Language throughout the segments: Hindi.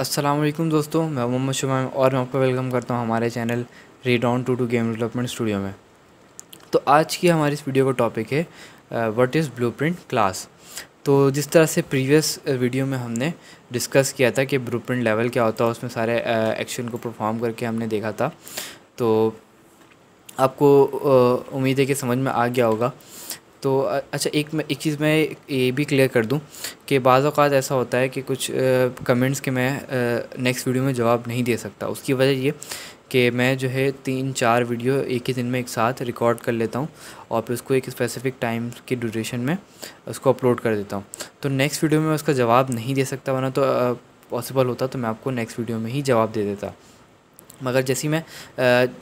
असलम दोस्तों मैं मोहम्मद शुमा और मैं आपका वेलकम करता हूँ हमारे चैनल रीड ऑन टू टू गेम डेवलपमेंट स्टूडियो में तो आज की हमारी इस वीडियो का टॉपिक है व्हाट इज़ ब्लू क्लास तो जिस तरह से प्रीवियस वीडियो uh, में हमने डिस्कस किया था कि ब्लू लेवल क्या होता है उसमें सारे एक्शन uh, को परफॉर्म करके हमने देखा था तो आपको uh, उम्मीद है कि समझ में आ गया होगा तो अच्छा एक मैं एक चीज़ मैं ये भी क्लियर कर दूं कि बाज़ अवत ऐसा होता है कि कुछ कमेंट्स के मैं नेक्स्ट वीडियो में जवाब नहीं दे सकता उसकी वजह ये कि मैं जो है तीन चार वीडियो एक ही दिन में एक साथ रिकॉर्ड कर लेता हूँ और फिर उसको एक स्पेसिफिक टाइम के ड्यूरेशन में उसको अपलोड कर देता हूँ तो नेक्स्ट वीडियो में उसका जवाब नहीं दे सकता वरना तो पॉसिबल होता तो मैं आपको नेक्स्ट वीडियो में ही जवाब दे देता मगर जैसे ही मैं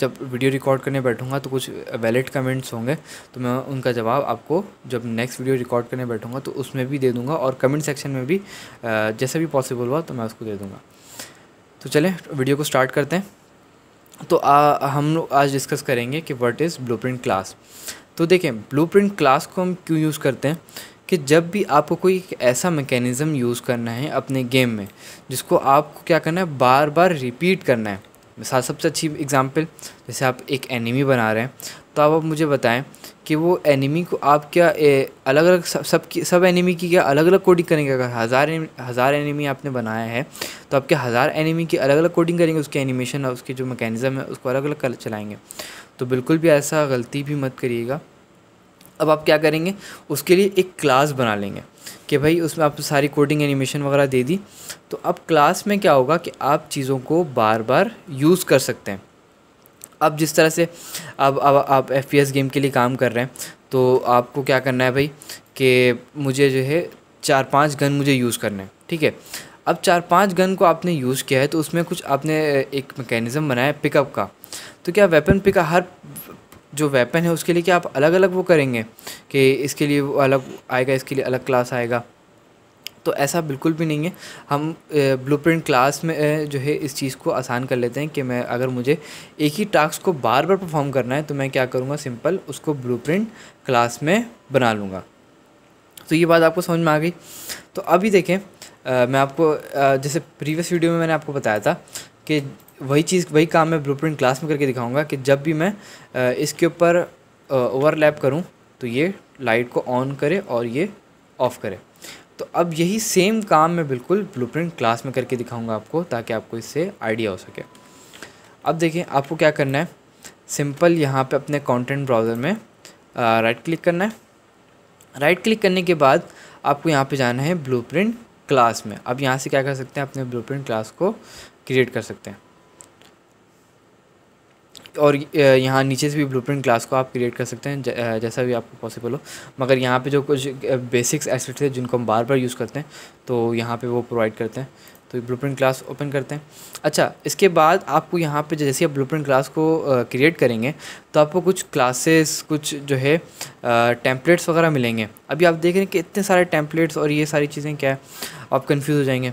जब वीडियो रिकॉर्ड करने बैठूँगा तो कुछ वैलिड कमेंट्स होंगे तो मैं उनका जवाब आपको जब नेक्स्ट वीडियो रिकॉर्ड करने बैठूँगा तो उसमें भी दे दूँगा और कमेंट सेक्शन में भी जैसे भी पॉसिबल हुआ तो मैं उसको दे दूँगा तो चलें वीडियो को स्टार्ट करते हैं तो आ, हम लोग आज डिस्कस करेंगे कि वट इज़ ब्लू क्लास तो देखें ब्लू क्लास को हम क्यों यूज़ करते हैं कि जब भी आपको कोई ऐसा मेकेनिज़म यूज़ करना है अपने गेम में जिसको आपको क्या करना है बार बार रिपीट करना है मिसाल सबसे अच्छी एग्ज़ाम्पल जैसे आप एक एनिमी बना रहे हैं तो आप, मुझे बताएं कि वो एनिमी को आप क्या ए, अलग अलग सब सब, की, सब एनिमी की क्या अलग अलग कोडिंग करेंगे अगर हज़ार हज़ार एनिमी आपने बनाया है तो आप क्या हज़ार एनिमी की अलग अलग कोडिंग करेंगे उसके एनिमेशन और उसके जो मैकेनिज़म है उसको अलग अलग चलाएँगे तो बिल्कुल भी ऐसा गलती भी मत करिएगा अब आप क्या करेंगे उसके लिए एक क्लास बना लेंगे कि भाई उसमें आप सारी कोडिंग एनिमेशन वगैरह दे दी तो अब क्लास में क्या होगा कि आप चीज़ों को बार बार यूज़ कर सकते हैं अब जिस तरह से अब अब आप एफ गेम के लिए काम कर रहे हैं तो आपको क्या करना है भाई कि मुझे जो है चार पांच गन मुझे यूज़ करने हैं ठीक है अब चार पांच गन को आपने यूज़ किया है तो उसमें कुछ आपने एक मैकेनिज़्म बनाया है पिकअप का तो क्या वेपन पिकअप हर जो वेपन है उसके लिए क्या आप अलग अलग वो करेंगे कि इसके लिए वो अलग आएगा इसके लिए अलग क्लास आएगा तो ऐसा बिल्कुल भी नहीं है हम ब्लूप्रिंट क्लास में जो है इस चीज़ को आसान कर लेते हैं कि मैं अगर मुझे एक ही टास्क को बार बार परफॉर्म करना है तो मैं क्या करूँगा सिंपल उसको ब्लू क्लास में बना लूँगा तो ये बात आपको समझ में आ गई तो अभी देखें आ, मैं आपको आ, जैसे प्रीवियस वीडियो में मैंने आपको बताया था कि वही चीज़ वही काम मैं ब्लू क्लास में करके दिखाऊँगा कि जब भी मैं इसके ऊपर ओवरलैप करूँ तो ये लाइट को ऑन करे और ये ऑफ़ करे तो अब यही सेम काम मैं बिल्कुल ब्लू क्लास में करके दिखाऊंगा आपको ताकि आपको इससे आइडिया हो सके अब देखिए आपको क्या करना है सिंपल यहाँ पे अपने कंटेंट ब्राउज़र में राइट क्लिक करना है राइट क्लिक करने के बाद आपको यहाँ पे जाना है ब्लू क्लास में अब यहाँ से क्या कर सकते हैं अपने ब्लू क्लास को क्रिएट कर सकते हैं और यहाँ नीचे से भी ब्लूप्रिंट क्लास को आप क्रिएट कर सकते हैं जैसा भी आपको पॉसिबल हो मगर यहाँ पे जो कुछ बेसिक्स एसेट्स हैं जिनको हम बार बार यूज़ करते हैं तो यहाँ पे वो प्रोवाइड करते हैं तो ब्लू प्रिंट क्लास ओपन करते हैं अच्छा इसके बाद आपको यहाँ पे जैसे आप ब्लू प्रिंट क्लास को क्रिएट करेंगे तो आपको कुछ क्लासेस कुछ जो है टेम्पलेट्स वगैरह मिलेंगे अभी आप देख रहे हैं कि इतने सारे टेम्पलेट्स और ये सारी चीज़ें क्या है आप कन्फ्यूज़ हो जाएंगे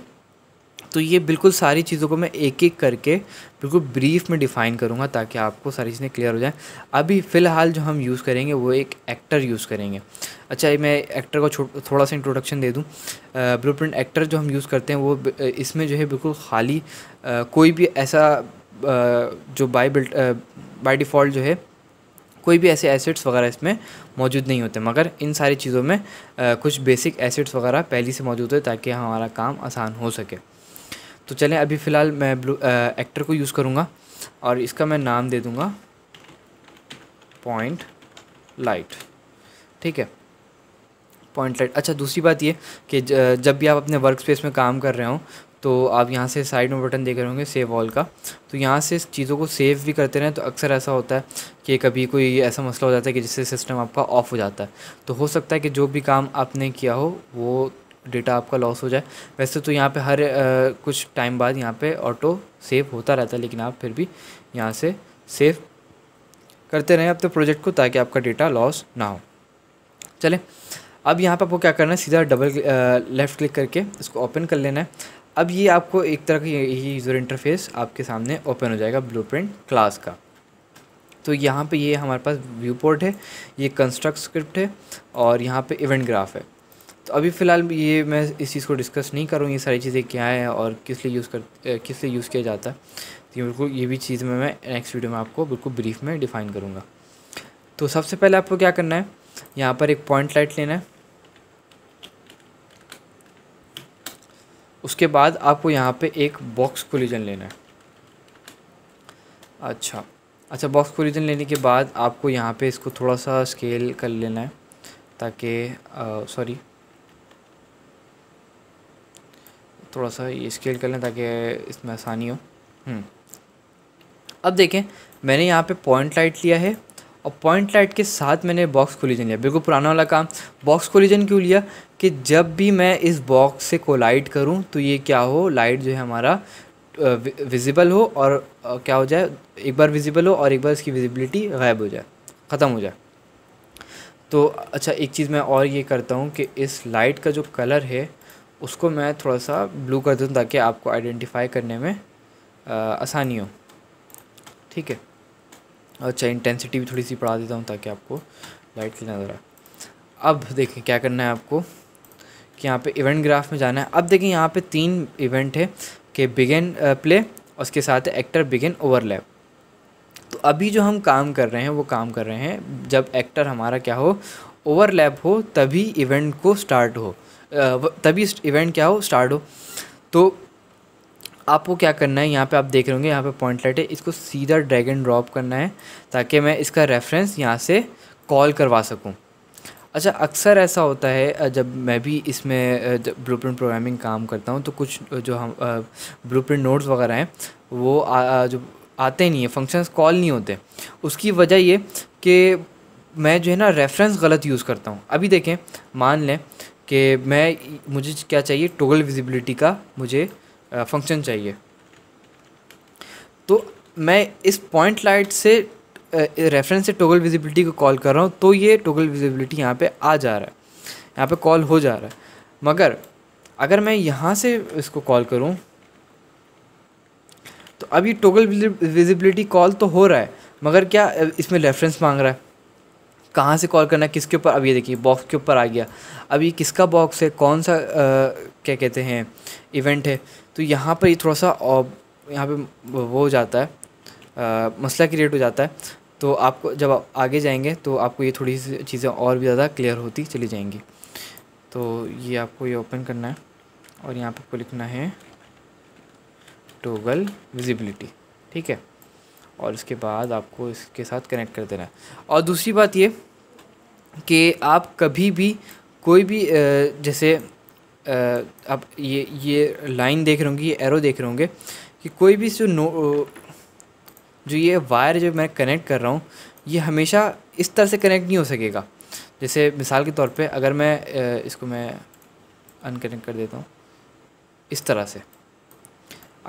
तो ये बिल्कुल सारी चीज़ों को मैं एक एक करके बिल्कुल ब्रीफ में डिफ़ाइन करूँगा ताकि आपको सारी चीज़ें क्लियर हो जाएँ अभी फ़िलहाल जो हम यूज़ करेंगे वो एक एक्टर यूज़ करेंगे अच्छा मैं एक्टर को थोड़ा सा इंट्रोडक्शन दे दूँ ब्लू एक्टर जो हम यूज़ करते हैं वो इसमें जो है बिल्कुल खाली आ, कोई भी ऐसा जो बाई बिल्ट बाई डिफ़ॉल्ट जो है कोई भी ऐसे एसिड्स वगैरह इसमें मौजूद नहीं होते मगर इन सारी चीज़ों में आ, कुछ बेसिक एसिड्स वगैरह पहले से मौजूद होते ताकि हमारा काम आसान हो सके तो चलें अभी फ़िलहाल मैं ब्लू एक्टर को यूज़ करूँगा और इसका मैं नाम दे दूँगा पॉइंट लाइट ठीक है पॉइंट लाइट अच्छा दूसरी बात ये कि जब भी आप अपने वर्क स्पेस में काम कर रहे हो तो आप यहाँ से साइड में बटन देख रहे होंगे सेव ऑल का तो यहाँ से चीज़ों को सेव भी करते रहें तो अक्सर ऐसा होता है कि कभी कोई ऐसा मसला हो जाता है कि जिससे सिस्टम आपका ऑफ हो जाता है तो हो सकता है कि जो भी काम आपने किया हो वो डेटा आपका लॉस हो जाए वैसे तो यहाँ पे हर आ, कुछ टाइम बाद यहाँ पे ऑटो सेव होता रहता है लेकिन आप फिर भी यहाँ से सेव करते रहें अपने प्रोजेक्ट को ताकि आपका डेटा लॉस ना हो चले अब यहाँ पर आपको क्या करना है सीधा डबल लेफ़्ट क्लिक करके इसको ओपन कर लेना है अब ये आपको एक तरह का यही यूज़र इंटरफेस आपके सामने ओपन हो जाएगा ब्लूप्रिंट क्लास का तो यहाँ पे ये हमारे पास व्यू पोर्ट है ये कंस्ट्रक्ट स्क्रिप्ट है और यहाँ पे इवेंट ग्राफ है तो अभी फ़िलहाल ये मैं इस चीज़ को डिस्कस नहीं करूँ ये सारी चीज़ें क्या है और किस लिए यूज़ कर किस लिए यूज़ किया जाता है तो ये बिल्कुल ये भी चीज़ में मैं नेक्स्ट वीडियो में आपको बिल्कुल ब्रीफ में डिफ़ाइन करूँगा तो सबसे पहले आपको क्या करना है यहाँ पर एक पॉइंट लाइट लेना है उसके बाद आपको यहाँ पे एक बॉक्स कोलिजन लेना है अच्छा अच्छा बॉक्स कोलिजन लेने के बाद आपको यहाँ पे इसको थोड़ा सा स्केल कर लेना है ताकि सॉरी थोड़ा सा ये स्केल कर लें ताकि इसमें आसानी हो हम्म। अब देखें मैंने यहाँ पे पॉइंट लाइट लिया है और पॉइंट लाइट के साथ मैंने बॉक्स कोलिजन लिया बिल्कुल पुराना वाला काम बॉक्स कोलिजन क्यों लिया कि जब भी मैं इस बॉक्स से कोलाइट करूँ तो ये क्या हो लाइट जो है हमारा विजिबल हो और क्या हो जाए एक बार विजिबल हो और एक बार इसकी विजिबिलिटी गायब हो जाए ख़त्म हो जाए तो अच्छा एक चीज़ मैं और ये करता हूँ कि इस लाइट का जो कलर है उसको मैं थोड़ा सा ब्लू कर दूँ ताकि आपको आइडेंटिफाई करने में आसानी हो ठीक है अच्छा इंटेंसिटी भी थोड़ी सी बढ़ा देता हूँ ताकि आपको लाइट की नज़र आए अब देखें क्या करना है आपको कि यहाँ पे इवेंट ग्राफ में जाना है अब देखें यहाँ पे तीन इवेंट है कि बिगेन प्ले और उसके साथ एक्टर बिगेन ओवरलैप तो अभी जो हम काम कर रहे हैं वो काम कर रहे हैं जब एक्टर हमारा क्या हो ओवरलैप हो तभी इवेंट को स्टार्ट हो तभी इवेंट क्या हो स्टार्ट हो तो आपको क्या करना है यहाँ पे आप देख रहे होंगे यहाँ पे पॉइंट लाइट है इसको सीधा ड्रैग एंड ड्रॉप करना है ताकि मैं इसका रेफरेंस यहाँ से कॉल करवा सकूँ अच्छा अक्सर ऐसा होता है जब मैं भी इसमें ब्लू प्रिंट प्रोग्रामिंग काम करता हूँ तो कुछ जो हम ब्लू प्रिंट नोट्स वगैरह हैं वो आ, जो आते नहीं हैं फंक्शंस कॉल नहीं होते उसकी वजह ये कि मैं जो है ना रेफरेंस गलत यूज़ करता हूँ अभी देखें मान लें कि मैं मुझे क्या चाहिए टोगल विजिबिलिटी का मुझे फंक्शन चाहिए तो मैं इस पॉइंट लाइट से रेफरेंस से टोगल विजिबिलिटी को कॉल कर रहा हूँ तो ये टोगल विजिबिलिटी यहाँ पे आ जा रहा है यहाँ पे कॉल हो जा रहा है मगर अगर मैं यहाँ से इसको कॉल करूँ तो अभी टोगल विजिबिलिटी कॉल तो हो रहा है मगर क्या इसमें रेफरेंस मांग रहा है कहाँ से कॉल करना है किसके ऊपर अब ये देखिए बॉक्स के ऊपर आ गया अब ये किसका बॉक्स है कौन सा आ, क्या कहते हैं इवेंट है तो यहाँ पर ये थोड़ा सा यहाँ पे वो हो जाता है आ, मसला क्रिएट हो जाता है तो आपको जब आप आगे जाएंगे तो आपको ये थोड़ी सी चीज़ें और भी ज़्यादा क्लियर होती चली जाएंगी तो ये आपको ये ओपन करना है और यहाँ पर आपको लिखना है टोगल विजिबिलिटी ठीक है और उसके बाद आपको इसके साथ कनेक्ट कर देना है और दूसरी बात ये कि आप कभी भी कोई भी जैसे आप ये ये लाइन देख रहे होंगे ये एरो देख रहे होंगे कि कोई भी जो नो जो ये वायर जो मैं कनेक्ट कर रहा हूँ ये हमेशा इस तरह से कनेक्ट नहीं हो सकेगा जैसे मिसाल के तौर पे अगर मैं इसको मैं अनकनेक्ट कर देता हूँ इस तरह से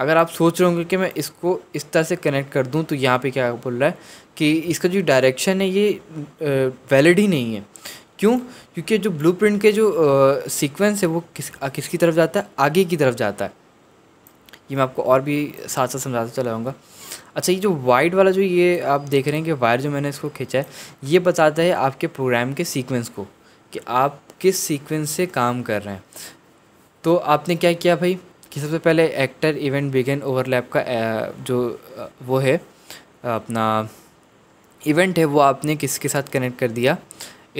अगर आप सोच रहे होंगे कि मैं इसको इस तरह से कनेक्ट कर दूं तो यहाँ पे क्या बोल रहा है कि इसका जो डायरेक्शन है ये वैलिड ही नहीं है क्यों क्योंकि जो ब्लूप्रिंट के जो सीक्वेंस है वो किस आ, किसकी तरफ जाता है आगे की तरफ जाता है ये मैं आपको और भी साथ साथ समझाता चला जाऊँगा अच्छा ये जो वाइड वाला जो ये आप देख रहे हैं कि वायर जो मैंने इसको खींचा है ये बताता है आपके प्रोग्राम के सीक्वेंस को कि आप किस सीक्वेंस से काम कर रहे हैं तो आपने क्या किया भाई कि सबसे पहले एक्टर इवेंट बिगेन ओवरलैप का जो वो है अपना इवेंट है वो आपने किसके साथ कनेक्ट कर दिया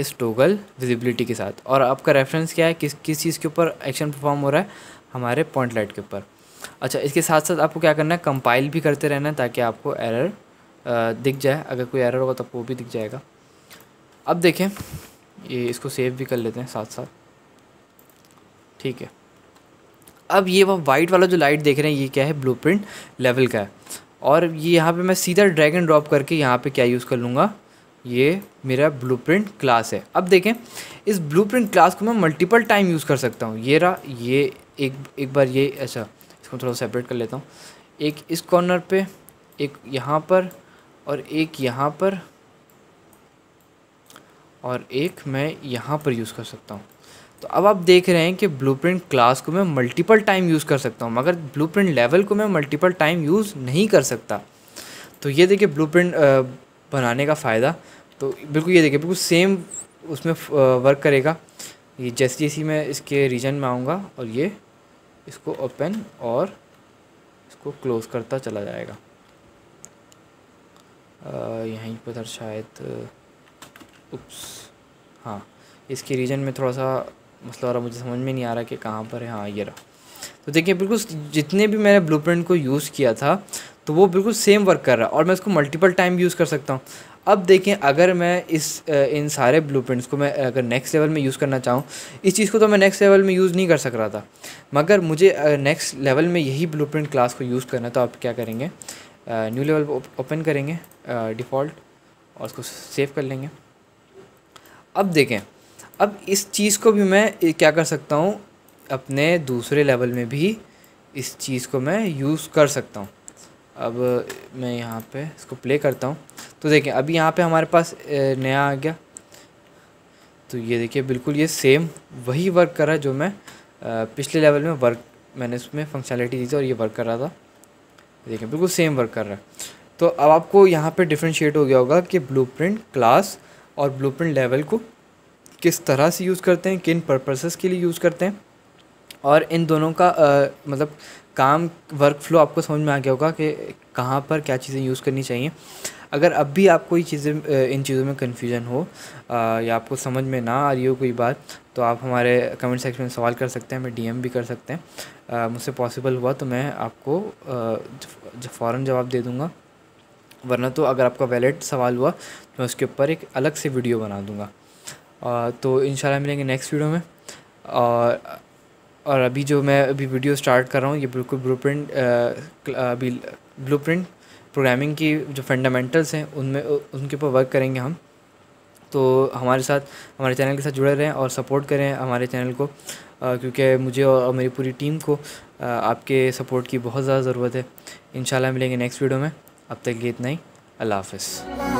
इस टोगल विजिबिलिटी के साथ और आपका रेफरेंस क्या है किस किस चीज़ के ऊपर एक्शन परफॉर्म हो रहा है हमारे पॉइंट लाइट के ऊपर अच्छा इसके साथ साथ आपको क्या करना है कंपाइल भी करते रहना है ताकि आपको एरर दिख जाए अगर कोई एरर होगा तो वो भी दिख जाएगा अब देखें ये इसको सेव भी कर लेते हैं साथ साथ ठीक है अब ये वो वाइट वाला जो लाइट देख रहे हैं ये क्या है ब्लू लेवल का है और ये यहाँ पर मैं सीधा ड्रैग एंड ड्रॉप करके यहाँ पर क्या यूज़ कर लूँगा ये मेरा ब्लूप्रिंट क्लास है अब देखें इस ब्लूप्रिंट क्लास को मैं मल्टीपल टाइम यूज़ कर सकता हूँ ये रहा ये एक एक बार ये अच्छा इसको थोड़ा सेपरेट कर लेता हूँ एक इस कॉर्नर पे एक यहाँ पर और एक यहाँ पर और एक मैं यहाँ पर यूज़ कर सकता हूँ तो अब आप देख रहे हैं कि ब्लूप्रिंट क्लास को मैं मल्टीपल टाइम यूज़ कर सकता हूँ मगर ब्लूप्रिंट लेवल को मैं मल्टीपल टाइम यूज़ नहीं कर सकता तो ये देखिए ब्लूप्रिंट बनाने का फ़ायदा तो बिल्कुल ये देखिए बिल्कुल सेम उसमें वर्क करेगा ये जैसे जैसे मैं इसके रीजन में आऊँगा और ये इसको ओपन और इसको क्लोज़ करता चला जाएगा यहीं पर शायद उप्स हाँ इसके रीजन में थोड़ा सा मसला और रहा मुझे समझ में नहीं आ रहा कि कहाँ पर है हाँ ये रहा तो देखिए बिल्कुल जितने भी मैंने ब्लू को यूज़ किया था तो वो बिल्कुल सेम वर्क कर रहा है और मैं इसको मल्टीपल टाइम यूज़ कर सकता हूँ अब देखें अगर मैं इस इन सारे ब्लू को मैं अगर नेक्स्ट लेवल में यूज़ करना चाहूँ इस चीज़ को तो मैं नेक्स्ट लेवल में यूज़ नहीं कर सक रहा था मगर मुझे नेक्स्ट लेवल में यही ब्लू क्लास को यूज़ करना तो आप क्या करेंगे न्यू लेवल ओपन करेंगे डिफ़ॉल्ट और उसको सेव कर लेंगे अब देखें अब इस चीज़ को भी मैं क्या कर सकता हूँ अपने दूसरे लेवल में भी इस चीज़ को मैं यूज़ कर सकता हूँ अब मैं यहाँ पे इसको प्ले करता हूँ तो देखें अभी यहाँ पे हमारे पास नया आ गया तो ये देखिए बिल्कुल ये सेम वही वर्क कर रहा है जो मैं पिछले लेवल में वर्क मैंने उसमें फंक्शनलिटी दी थी और ये वर्क कर रहा था देखिए बिल्कुल सेम वर्क कर रहा है तो अब आपको यहाँ पे डिफ्रेंशिएट हो गया होगा कि ब्लूप्रिंट क्लास और ब्लूप्रिंट लेवल को किस तरह से यूज़ करते हैं किन पर्पसेस के लिए यूज़ करते हैं और इन दोनों का आ, मतलब काम वर्क फ्लो आपको समझ में आ गया होगा कि कहाँ पर क्या चीज़ें यूज़ करनी चाहिए अगर अब भी आपको ये चीज़ें इन चीज़ों में कन्फ्यूजन हो आ, या आपको समझ में ना आ रही हो कोई बात तो आप हमारे कमेंट सेक्शन में सवाल कर सकते हैं हमें डीएम भी कर सकते हैं मुझसे पॉसिबल हुआ तो मैं आपको फ़ौर जवाब दे दूँगा वरना तो अगर आपका वैलिड सवाल हुआ तो मैं उसके ऊपर एक अलग से वीडियो बना दूँगा तो इन मिलेंगे नेक्स्ट वीडियो में और और अभी जो मैं अभी वीडियो स्टार्ट कर रहा हूँ ये बिल्कुल ब्लू प्रिंट अभी ब्लू प्रिंट प्रोग्रामिंग की जो फंडामेंटल्स हैं उनमें उनके ऊपर वर्क करेंगे हम तो हमारे साथ हमारे चैनल के साथ जुड़े रहें और सपोर्ट करें हमारे चैनल को क्योंकि मुझे और मेरी पूरी टीम को आ, आपके सपोर्ट की बहुत ज़्यादा ज़रूरत है इन मिलेंगे नेक्स्ट वीडियो में अब तक ये इतना ही अल्लाह हाफ